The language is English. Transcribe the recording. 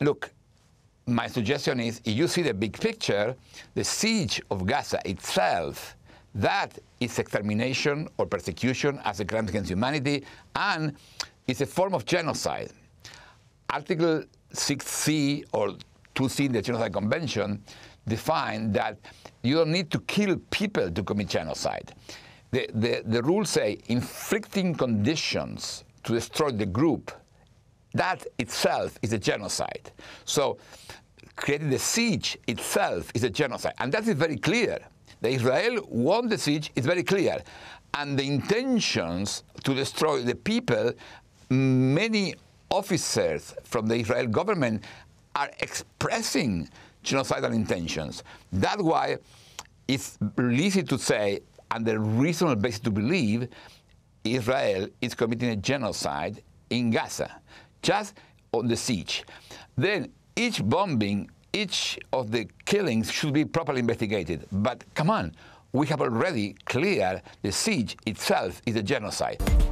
look, my suggestion is if you see the big picture, the siege of Gaza itself, that is extermination or persecution as a crime against humanity, and it's a form of genocide. Article 6C or 2C in the Genocide Convention define that you don't need to kill people to commit genocide. The, the, the rules say inflicting conditions to destroy the group that itself is a genocide. So creating the siege itself is a genocide. And that is very clear. The Israel won the siege, it's very clear. And the intentions to destroy the people, many officers from the Israel government are expressing genocidal intentions. That's why it's easy to say, and the reasonable basis to believe, Israel is committing a genocide in Gaza just on the siege. Then each bombing, each of the killings should be properly investigated. But come on, we have already cleared the siege itself is a genocide.